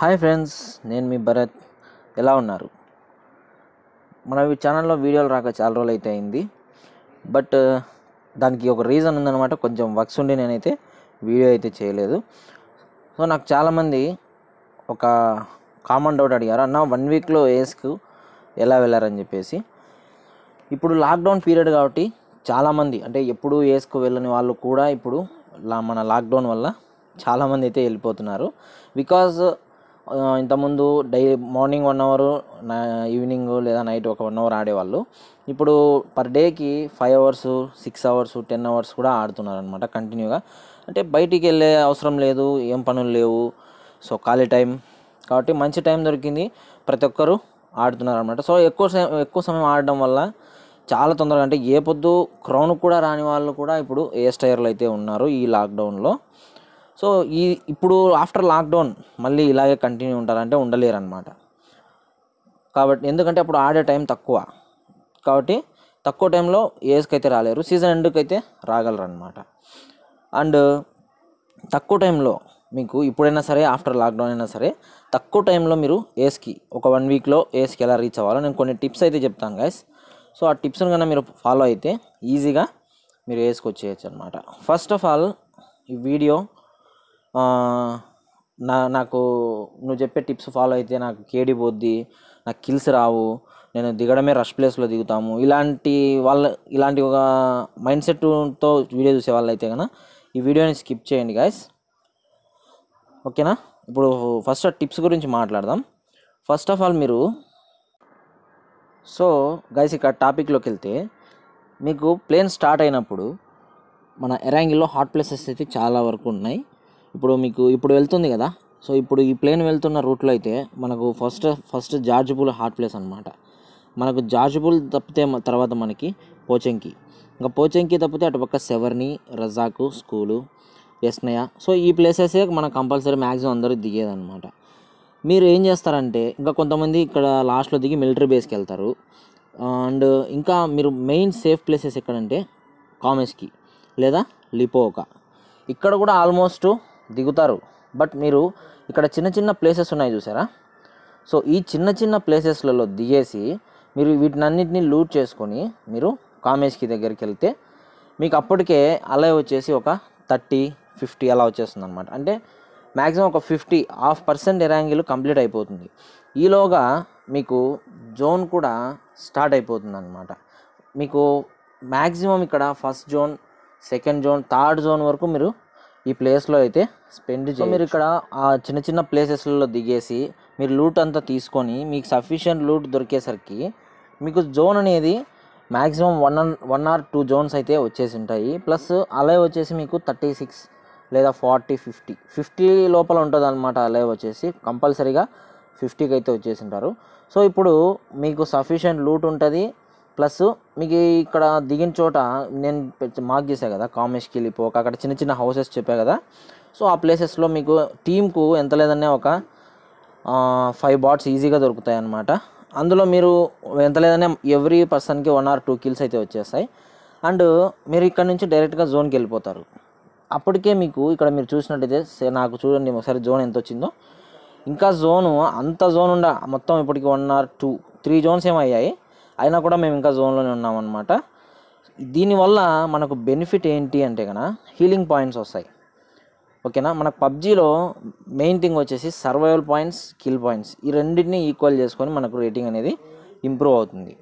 hi friends నేను మీ భరత్ ఎలా ఉన్నారు మన ఛానల్లో వీడియోలు రాక చాలా రోజులు అయితే అయింది బట్ దానికి ఒక రీజన్ ఉందనమాట కొంచెం వర్క్స్ ఉండి నేనైతే వీడియో అయితే చేయలేదు సో నాకు చాలామంది ఒక కామన్ డౌట్ అడిగారు అన్న వన్ వీక్లో ఏస్కు ఎలా వెళ్ళారని చెప్పేసి ఇప్పుడు లాక్డౌన్ పీరియడ్ కాబట్టి చాలామంది అంటే ఎప్పుడు ఏస్కు వెళ్ళని వాళ్ళు కూడా ఇప్పుడు మన లాక్డౌన్ వల్ల చాలామంది అయితే వెళ్ళిపోతున్నారు బికాజ్ ఇంతకుముందు డై మార్నింగ్ వన్ అవర్ ఈవినింగ్ లేదా నైట్ ఒక వన్ అవర్ ఆడేవాళ్ళు ఇప్పుడు పర్ డేకి five hours six hours ten hours కూడా ఆడుతున్నారు అనమాట కంటిన్యూగా అంటే బయటికి వెళ్ళే అవసరం లేదు ఏం పనులు లేవు సో ఖాళీ టైం కాబట్టి మంచి టైం దొరికింది ప్రతి ఒక్కరు ఆడుతున్నారు అనమాట సో ఎక్కువ సమయం ఎక్కువ సమయం ఆడడం వల్ల చాలా తొందరగా అంటే ఏ పొద్దు క్రౌన్ కూడా రాని వాళ్ళు కూడా ఇప్పుడు ఏ స్టైర్లు అయితే ఉన్నారు ఈ లాక్డౌన్లో సో ఈ ఇప్పుడు ఆఫ్టర్ లాక్డౌన్ మళ్ళీ ఇలాగే కంటిన్యూ ఉంటారంటే ఉండలేరు అనమాట కాబట్టి ఎందుకంటే అప్పుడు ఆడే టైం తక్కువ కాబట్టి తక్కువ టైంలో ఏజ్కి అయితే రాలేరు సీజన్ ఎండ్కి అయితే రాగలరు అనమాట అండ్ తక్కువ టైంలో మీకు ఇప్పుడైనా సరే ఆఫ్టర్ లాక్డౌన్ అయినా సరే తక్కువ టైంలో మీరు ఏస్కి ఒక వన్ వీక్లో ఏస్కి ఎలా రీచ్ అవ్వాలో నేను కొన్ని టిప్స్ అయితే చెప్తాను గైస్ సో ఆ టిప్స్ని కన్నా మీరు ఫాలో అయితే ఈజీగా మీరు ఏస్కి వచ్చేయచ్చు అనమాట ఫస్ట్ ఆఫ్ ఆల్ ఈ వీడియో నా నాకు నువ్వు చెప్పే టిప్స్ ఫాలో అయితే నాకు కేడి పోద్ది నాకు కిల్స్ రావు నేను దిగడమే రష్ ప్లేస్లో దిగుతాము ఇలాంటి వాళ్ళ ఇలాంటి ఒక మైండ్ సెట్తో వీడియో చూసే వాళ్ళు అయితే కనుక ఈ వీడియోని స్కిప్ చేయండి గాయస్ ఓకేనా ఇప్పుడు ఫస్ట్ టిప్స్ గురించి మాట్లాడదాం ఫస్ట్ ఆఫ్ ఆల్ మీరు సో గైస్ ఇక్కడ టాపిక్లోకి వెళ్తే మీకు ప్లేన్ స్టార్ట్ అయినప్పుడు మన ఎరాంగిల్లో హాట్ ప్లేసెస్ అయితే చాలా వరకు ఉన్నాయి ఇప్పుడు మీకు ఇప్పుడు వెళ్తుంది కదా సో ఇప్పుడు ఈ ప్లేన్ వెళ్తున్న రూట్లో అయితే మనకు first first Georgopol hot place అనమాట మనకు జార్జిబుల్ తప్పితే తర్వాత మనకి పోచెంకి ఇంకా పోచెంకి తప్పితే అటుపక్క సెవర్ని రజాకు స్కూలు ఎస్నయ సో ఈ ప్లేసెసే మనకు కంపల్సరీ మ్యాక్సిమం అందరూ దిగేదనమాట మీరు ఏం చేస్తారంటే ఇంకా కొంతమంది ఇక్కడ లాస్ట్లో దిగి మిలిటరీ బేస్కి వెళ్తారు అండ్ ఇంకా మీరు మెయిన్ సేఫ్ ప్లేసెస్ ఎక్కడంటే కామెస్కి లేదా లిపోకా ఇక్కడ కూడా ఆల్మోస్ట్ దిగుతారు బట్ మీరు ఇక్కడ చిన్న చిన్న ప్లేసెస్ ఉన్నాయి చూసారా సో ఈ చిన్న చిన్న ప్లేసెస్లలో దిగేసి మీరు వీటిని అన్నింటినీ లూట్ చేసుకొని మీరు కామేజ్కి దగ్గరికి వెళ్తే మీకు అప్పటికే అలా వచ్చేసి ఒక థర్టీ ఫిఫ్టీ అలా వచ్చేస్తుంది అనమాట అంటే మ్యాక్సిమం ఒక fifty half percent Erangel complete అయిపోతుంది ఈలోగా మీకు జోన్ కూడా స్టార్ట్ అయిపోతుంది అనమాట మీకు మ్యాక్సిమం ఇక్కడ first zone second zone third zone వరకు మీరు ఈ ప్లేస్లో అయితే స్పెండ్ చేయాలి మీరు ఇక్కడ ఆ చిన్న చిన్న ప్లేసెస్లలో దిగేసి మీరు లూట్ అంతా తీసుకొని మీకు సఫిషియంట్ లూట్ దొరికేసరికి మీకు జోన్ అనేది maximum one one or two zones అయితే వచ్చేసి ఉంటాయి ప్లస్ అలైవ్ వచ్చేసి మీకు థర్టీ సిక్స్ లేదా ఫార్టీ ఫిఫ్టీ ఫిఫ్టీ లోపల ఉంటుంది అనమాట అలైవ్ వచ్చేసి కంపల్సరీగా ఫిఫ్టీకి అయితే వచ్చేసి ఉంటారు సో ఇప్పుడు మీకు సఫిషియంట్ లూట్ ఉంటుంది ప్లస్ మీకు ఇక్కడ దిగిన చోట నేను మార్క్ చేశాను కదా కామేష్కి వెళ్ళిపోక అక్కడ చిన్న చిన్న హౌసెస్ చెప్పా కదా సో ఆ ప్లేసెస్లో మీకు టీంకు ఎంత లేదనే ఒక ఫైవ్ బాట్స్ ఈజీగా దొరుకుతాయి అన్నమాట అందులో మీరు ఎంత లేదనే ఎవ్రీ పర్సన్కి వన్ ఆర్ టూ కిల్స్ అయితే వచ్చేస్తాయి అండ్ మీరు ఇక్కడ నుంచి డైరెక్ట్గా జోన్కి వెళ్ళిపోతారు అప్పటికే మీకు ఇక్కడ మీరు చూసినట్టయితే నాకు చూడండి ఒకసారి జోన్ ఎంత వచ్చిందో ఇంకా జోను అంత జోన్ ఉండ మొత్తం ఇప్పటికి one or two three zones ఏమయ్యాయి అయినా కూడా మేము ఇంకా జోన్లోనే ఉన్నామన్నమాట దీనివల్ల మనకు బెనిఫిట్ ఏంటి అంటే కన హీలింగ్ పాయింట్స్ వస్తాయి ఓకేనా మనకు పబ్జీలో మెయిన్ థింగ్ వచ్చేసి సర్వైవల్ పాయింట్స్ కిల్ పాయింట్స్ ఈ రెండింటిని ఈక్వల్ చేసుకొని మనకు రేటింగ్ అనేది ఇంప్రూవ్ అవుతుంది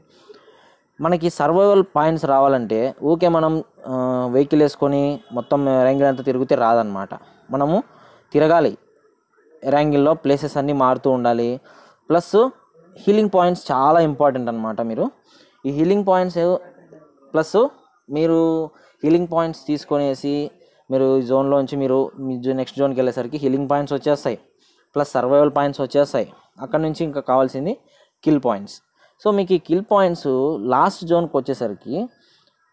మనకి సర్వైవల్ పాయింట్స్ రావాలంటే ఊకే మనం వెహికల్ వేసుకొని మొత్తం ర్యాంగిల్ అంతా తిరిగితే రాదనమాట మనము తిరగాలి ర్యాంగిల్లో ప్లేసెస్ అన్నీ మారుతూ ఉండాలి ప్లస్ హీలింగ్ పాయింట్స్ చాలా ఇంపార్టెంట్ అనమాట మీరు ఈ హీలింగ్ పాయింట్స్ ప్లస్ మీరు హీలింగ్ పాయింట్స్ తీసుకునేసి మీరు ఈ జోన్లోంచి మీరు నెక్స్ట్ జోన్కి వెళ్ళేసరికి హీలింగ్ పాయింట్స్ వచ్చేస్తాయి ప్లస్ సర్వైవల్ పాయింట్స్ వచ్చేస్తాయి అక్కడ నుంచి ఇంకా కావాల్సింది కిల్ పాయింట్స్ సో మీకు ఈ కిల్ పాయింట్స్ లాస్ట్ జోన్కి వచ్చేసరికి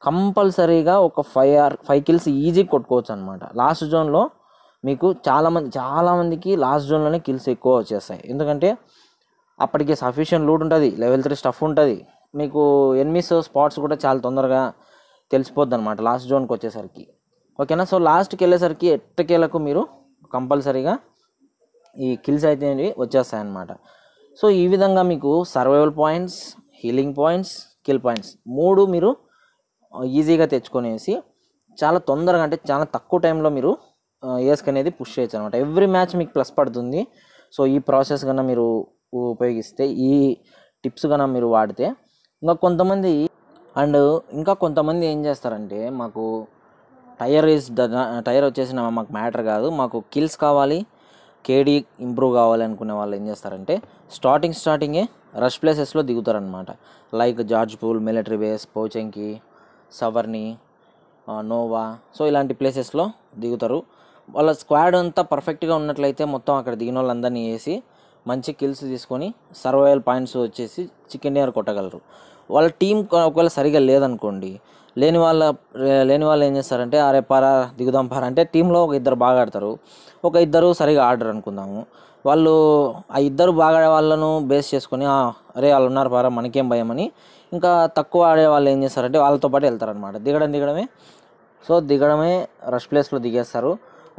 కంపల్సరీగా ఒక five or five kills easy కొట్టుకోవచ్చు అనమాట లాస్ట్ జోన్లో మీకు చాలామంది చాలామందికి లాస్ట్ జోన్లోనే కిల్స్ ఎక్కువ వచ్చేస్తాయి ఎందుకంటే అప్పటికి సఫిషియన్ లూడ్ ఉంటుంది లెవెల్ త్రీ స్టఫ్ ఉంటుంది మీకు ఎనిమిస్ స్పాట్స్ కూడా చాలా తొందరగా తెలిసిపోద్ది అనమాట లాస్ట్ జోన్కి వచ్చేసరికి ఓకేనా సో లాస్ట్కి వెళ్ళేసరికి ఎట్టకేలకు మీరు కంపల్సరీగా ఈ కిల్స్ అయితే వచ్చేస్తాయి సో ఈ విధంగా మీకు survival points healing points kill points మూడు మీరు ఈజీగా తెచ్చుకునేసి చాలా తొందరగా అంటే చాలా తక్కువ టైంలో మీరు ఏసుకనేది పుష్ చేయొచ్చు అనమాట ఎవ్రీ మ్యాచ్ మీకు ప్లస్ పడుతుంది సో ఈ ప్రాసెస్ కన్నా మీరు ఉపయోగిస్తే ఈ టిప్స్ కనుక మీరు వాడితే ఇంకా కొంతమంది అండ్ ఇంకా కొంతమంది ఏం చేస్తారంటే మాకు టైర్ ఇస్ ద టైర్ వచ్చేసిన మాకు మ్యాటర్ కాదు మాకు కిల్స్ కావాలి కేడీ ఇంప్రూవ్ కావాలి అనుకునే వాళ్ళు ఏం చేస్తారంటే స్టార్టింగ్ స్టార్టింగే రష్ ప్లేసెస్లో దిగుతారనమాట like Georgopol military base Pochinki Severny Novo so ఇలాంటి ప్లేసెస్లో దిగుతారు వాళ్ళ స్క్వాడ్ అంతా పర్ఫెక్ట్గా ఉన్నట్లయితే మొత్తం అక్కడ దిగిన వాళ్ళందరినీ వేసి మంచి కిల్స్ తీసుకొని సర్వైవల్ పాయింట్స్ వచ్చేసి చికెన్ డిన్నర్ కొట్టగలరు వాళ్ళ టీం ఒకవేళ సరిగా లేదనుకోండి లేని వాళ్ళ లేని వాళ్ళు ఏం చేస్తారంటే అరే పరా దిగుదాం పార అంటే టీంలో ఒక ఇద్దరు బాగా ఆడతారు ఒక ఇద్దరు సరిగా ఆడరు అనుకుందాము వాళ్ళు ఆ ఇద్దరు బాగా ఆడే వాళ్ళను బేస్ చేసుకొని అరే వాళ్ళు ఉన్నారు పారా మనకేం భయం అని ఇంకా తక్కువ ఆడే వాళ్ళు ఏం చేస్తారంటే వాళ్ళతో పాటు వెళ్తారనమాట దిగడం దిగడమే సో దిగడమే రష్ ప్లేస్లో దిగేస్తారు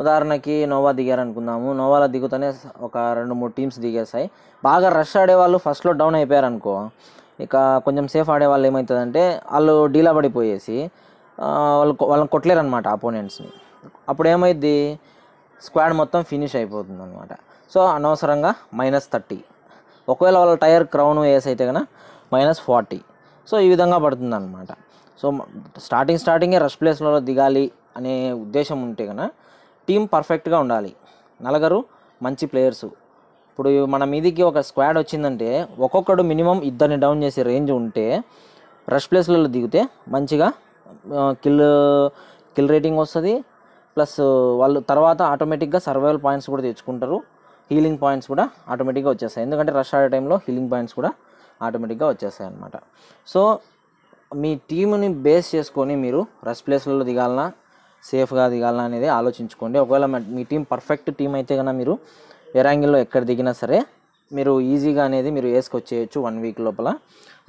ఉదాహరణకి నోవా దిగారు అనుకుందాము నోవాలో దిగుతూనే ఒక రెండు మూడు టీమ్స్ దిగేస్తాయి బాగా రష్ ఆడేవాళ్ళు ఫస్ట్లో డౌన్ అయిపోయారు అనుకో ఇక కొంచెం సేఫ్ ఆడేవాళ్ళు ఏమవుతుందంటే వాళ్ళు డీలా పడిపోయేసి వాళ్ళు వాళ్ళని కొట్టలేరు అనమాట అపోనెంట్స్ని అప్పుడు ఏమైంది స్క్వాడ్ మొత్తం ఫినిష్ అయిపోతుంది అనమాట సో అనవసరంగా మైనస్ థర్టీ ఒకవేళ వాళ్ళ టైర్ క్రౌన్ వేస్ అయితే కనుక మైనస్ ఫార్టీ సో ఈ విధంగా పడుతుంది అనమాట సో స్టార్టింగ్ స్టార్టింగే రష్ ప్లేస్లలో దిగాలి అనే ఉద్దేశం ఉంటే కనుక టీం పర్ఫెక్ట్గా ఉండాలి నలుగురు మంచి ప్లేయర్స్ ఇప్పుడు మన మీదికి ఒక స్క్వాడ్ వచ్చిందంటే ఒక్కొక్కడు మినిమం ఇద్దరిని డౌన్ చేసే రేంజ్ ఉంటే రష్ ప్లేస్లలో దిగితే మంచిగా కిల్ కిల్ రేటింగ్ వస్తుంది ప్లస్ వాళ్ళు తర్వాత ఆటోమేటిక్గా సర్వైవల్ పాయింట్స్ కూడా తెచ్చుకుంటారు హీలింగ్ పాయింట్స్ కూడా ఆటోమేటిక్గా వచ్చేస్తాయి ఎందుకంటే రష్ ఆడే టైంలో హీలింగ్ పాయింట్స్ కూడా ఆటోమేటిక్గా వచ్చేస్తాయి అనమాట సో మీ టీముని బేస్ చేసుకొని మీరు రష్ ప్లేస్లలో దిగాలన్నా సేఫ్గా దిగాలా అనేది ఆలోచించుకోండి ఒకవేళ మీ టీం పర్ఫెక్ట్ టీం అయితే కనుక మీరు ఎరాంగిల్లో ఎక్కడ దిగినా సరే మీరు ఈజీగా అనేది మీరు వేసుకొచ్చేయచ్చు వన్ వీక్ లోపల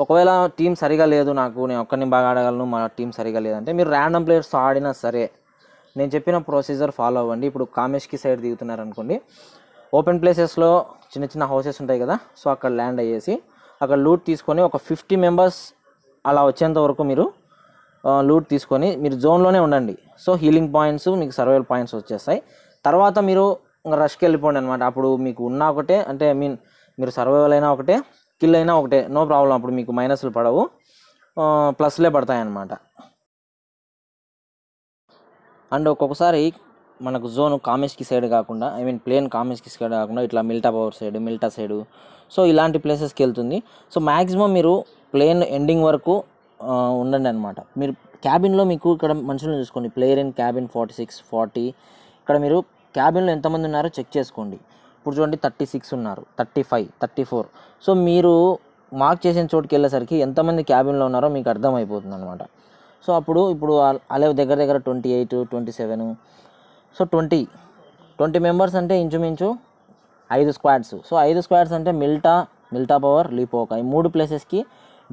ఒకవేళ టీం సరిగా లేదు నాకు నేను ఒక్కరిని బాగా ఆడగలను మా టీం సరిగా లేదంటే మీరు ర్యాండమ్ ప్లేయర్స్తో ఆడినా సరే నేను చెప్పిన ప్రొసీజర్ ఫాలో అవ్వండి ఇప్పుడు కామేష్కి సైడ్ దిగుతున్నారనుకోండి ఓపెన్ ప్లేసెస్లో చిన్న చిన్న హౌసెస్ ఉంటాయి కదా సో అక్కడ ల్యాండ్ అయ్యేసి అక్కడ లూట్ తీసుకొని ఒక ఫిఫ్టీ మెంబర్స్ అలా వచ్చేంత వరకు మీరు లూట్ తీసుకొని మీరు జోన్లోనే ఉండండి సో హీలింగ్ పాయింట్స్ మీకు సర్వైవల్ పాయింట్స్ వచ్చేస్తాయి తర్వాత మీరు రష్కి వెళ్ళిపోండి అనమాట అప్పుడు మీకు ఉన్న ఒకటే అంటే ఐ మీన్ మీరు సర్వైవల్ అయినా ఒకటే కిల్ అయినా ఒకటే నో ప్రాబ్లం అప్పుడు మీకు మైనస్లు పడవు ప్లస్లే పడతాయి అన్నమాట అండ్ ఒక్కొక్కసారి మనకు జోన్ కామెస్కి సైడ్ కాకుండా I mean plane Kameshki side కాకుండా ఇట్లా Mylta power side Mylta side so ఇలాంటి ప్లేసెస్కి వెళ్తుంది సో మ్యాక్సిమం మీరు ప్లేన్ ఎండింగ్ వరకు ఉండండి అనమాట మీరు క్యాబిన్లో మీకు ఇక్కడ మనుషులను చూసుకోండి player in cabin forty six forty ఇక్కడ మీరు క్యాబిన్లో ఎంతమంది ఉన్నారో చెక్ చేసుకోండి ఇప్పుడు చూడండి థర్టీ సిక్స్ ఉన్నారు thirty five thirty four so మీరు మార్క్ చేసిన చోటుకి వెళ్ళేసరికి ఎంతమంది క్యాబిన్లో ఉన్నారో మీకు అర్థమైపోతుంది అనమాట సో అప్పుడు ఇప్పుడు అలే దగ్గర దగ్గర twenty eight twenty seven so twenty twenty members అంటే ఇంచుమించు ఐదు స్క్వాడ్స్ సో ఐదు స్క్వాడ్స్ అంటే మిల్టా మిల్టా పవర్ లీపోక ఈ మూడు ప్లేసెస్కి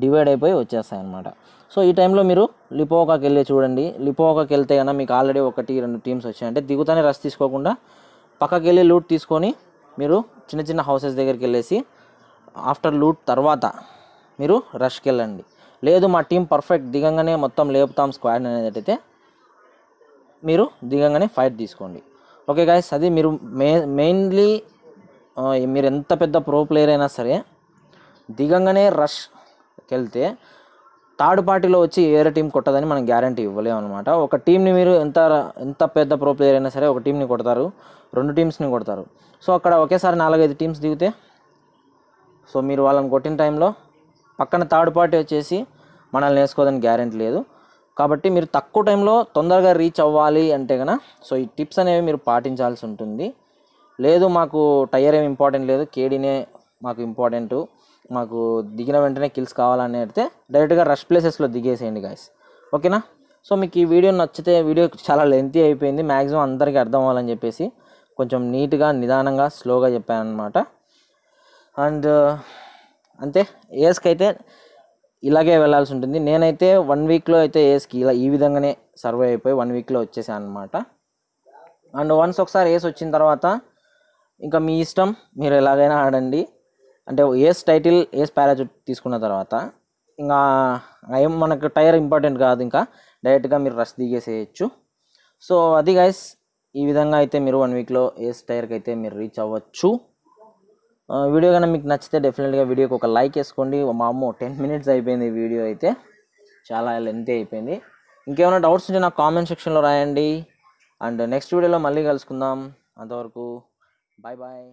డివైడ్ అయిపోయి వచ్చేస్తాయి అనమాట సో ఈ టైంలో మీరు లిపోకాకి వెళ్ళి చూడండి లిపోకాకి వెళ్తే కన్నా మీకు ఆల్రెడీ ఒకటి రెండు టీమ్స్ వచ్చాయి అంటే దిగుతానే రష్ తీసుకోకుండా పక్కకి వెళ్ళి లూట్ తీసుకొని మీరు చిన్న చిన్న హౌసెస్ దగ్గరికి వెళ్ళేసి ఆఫ్టర్ లూట్ తర్వాత మీరు రష్కి వెళ్ళండి లేదు మా టీం పర్ఫెక్ట్ దిగంగానే మొత్తం లేపుతాం స్క్వాడ్ అనేదైతే మీరు దిగంగానే ఫైట్ తీసుకోండి ఓకే గాయస్ అది మీరు మెయిన్లీ మీరు ఎంత పెద్ద ప్రో ప్లేయర్ అయినా సరే దిగంగానే రష్ వెళ్తే థర్డ్ పార్టీలో వచ్చి వేరే టీం కొట్టదని మనం గ్యారంటీ ఇవ్వలేము అనమాట ఒక టీంని మీరు ఎంత ఎంత పెద్ద ప్రో ప్లేయర్ అయినా సరే ఒక టీంని కొడతారు రెండు టీమ్స్ని కొడతారు సో అక్కడ ఒకేసారి నాలుగైదు టీమ్స్ దిగితే సో మీరు వాళ్ళని కొట్టిన టైంలో పక్కన థర్డ్ పార్టీ వచ్చేసి మనల్ని వేసుకోదని గ్యారంటీ లేదు కాబట్టి మీరు తక్కువ టైంలో తొందరగా రీచ్ అవ్వాలి అంటే కన సో ఈ టిప్స్ అనేవి మీరు పాటించాల్సి ఉంటుంది లేదు మాకు టైర్ ఏమి ఇంపార్టెంట్ లేదు కేడీనే మాకు ఇంపార్టెంటు మాకు దిగిన వెంటనే కిల్స్ కావాలని అయితే డైరెక్ట్గా రష్ ప్లేసెస్లో దిగేసేయండి గాయస్ ఓకేనా సో మీకు ఈ వీడియో నచ్చితే వీడియో చాలా లెంతీ అయిపోయింది మ్యాక్సిమం అందరికీ అర్థం అవ్వాలని చెప్పేసి కొంచెం నీట్గా నిదానంగా స్లోగా చెప్పాను అనమాట అండ్ uh, అంతే ఏస్కి అయితే ఇలాగే వెళ్ళాల్సి ఉంటుంది నేనైతే వన్ వీక్లో అయితే ఏస్కి ఇలా ఈ విధంగానే సర్వే అయిపోయి వన్ వీక్లో వచ్చేసాను అనమాట అండ్ వన్స్ ఒకసారి ఏస్ వచ్చిన తర్వాత ఇంకా మీ ఇష్టం మీరు ఎలాగైనా ఆడండి అంటే ఏస్ టైటిల్ ఏస్ పారాచూట్ తీసుకున్న తర్వాత ఇంకా ఏం మనకు టైర్ ఇంపార్టెంట్ కాదు ఇంకా డైరెక్ట్గా మీరు రష్ దిగేసేయచ్చు సో అది గైస్ ఈ విధంగా అయితే మీరు వన్ వీక్లో ఏస్ టైర్కి అయితే మీరు రీచ్ అవ్వచ్చు వీడియో కన్నా మీకు నచ్చితే డెఫినెట్గా వీడియోకి ఒక లైక్ వేసుకోండి మా అమ్మ టెన్ మినిట్స్ అయిపోయింది వీడియో అయితే చాలా లెంత్ అయిపోయింది ఇంకేమైనా డౌట్స్ ఉంటే నాకు కామెంట్ సెక్షన్లో రాయండి అండ్ నెక్స్ట్ వీడియోలో మళ్ళీ కలుసుకుందాం అంతవరకు బాయ్ బాయ్